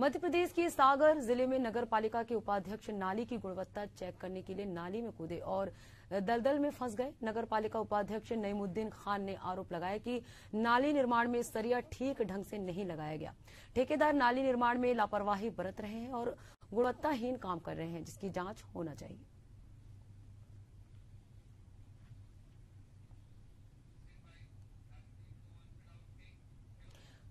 मध्य प्रदेश के सागर जिले में नगर पालिका के उपाध्यक्ष नाली की गुणवत्ता चेक करने के लिए नाली में कूदे और दलदल में फंस गए नगर पालिका उपाध्यक्ष नईमुद्दीन खान ने आरोप लगाया कि नाली निर्माण में सरिया ठीक ढंग से नहीं लगाया गया ठेकेदार नाली निर्माण में लापरवाही बरत रहे हैं और गुणवत्ताहीन काम कर रहे हैं जिसकी जांच होना चाहिए